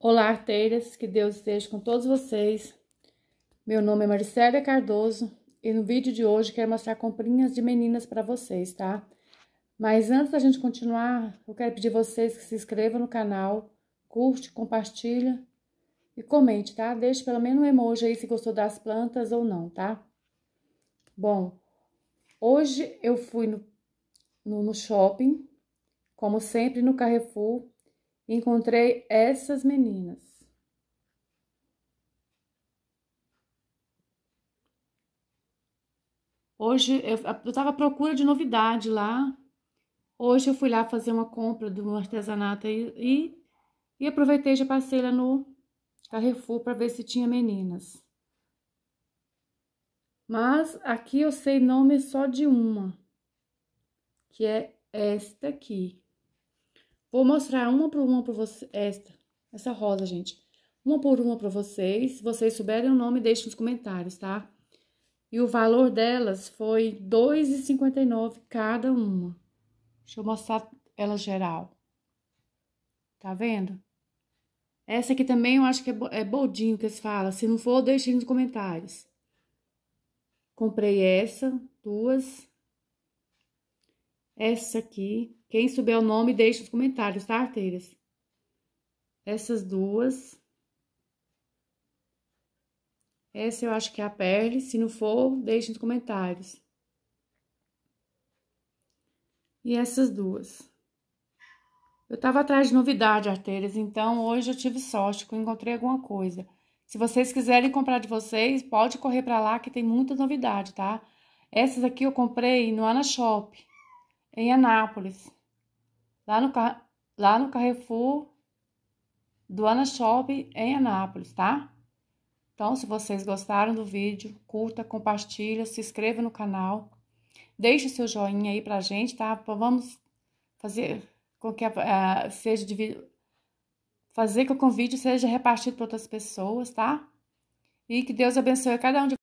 Olá, arteiras, que Deus esteja com todos vocês. Meu nome é Maricélia Cardoso e no vídeo de hoje quero mostrar comprinhas de meninas para vocês, tá? Mas antes da gente continuar, eu quero pedir vocês que se inscrevam no canal, curte, compartilha e comente, tá? Deixe pelo menos um emoji aí se gostou das plantas ou não, tá? Bom, hoje eu fui no, no, no shopping, como sempre no Carrefour, encontrei essas meninas. Hoje eu estava à procura de novidade lá. Hoje eu fui lá fazer uma compra de um artesanato e, e, e aproveitei já passei lá no Carrefour para ver se tinha meninas. Mas aqui eu sei nome só de uma, que é esta aqui. Vou mostrar uma por uma para vocês. Esta, essa rosa, gente. Uma por uma para vocês. Se vocês souberem o nome, deixem nos comentários, tá? E o valor delas foi R$ 2,59 cada uma. Deixa eu mostrar ela geral. Tá vendo? Essa aqui também eu acho que é, é boldinho que eles falam. Se não for, deixem nos comentários. Comprei essa, duas. Essa aqui, quem souber o nome, deixe nos comentários, tá, arteiras? Essas duas. Essa eu acho que é a perle. Se não for, deixe nos comentários. E essas duas. Eu tava atrás de novidade, arteiras, então hoje eu tive sorte que eu encontrei alguma coisa. Se vocês quiserem comprar de vocês, pode correr para lá que tem muita novidade, tá? Essas aqui eu comprei no Ana Shop, em Anápolis lá no, lá no Carrefour do Ana Shop em Anápolis, tá? Então, se vocês gostaram do vídeo, curta, compartilha, se inscreva no canal, deixe seu joinha aí pra gente, tá? Vamos fazer com que uh, seja dividido, fazer com que o convite seja repartido para outras pessoas, tá? E que Deus abençoe cada um de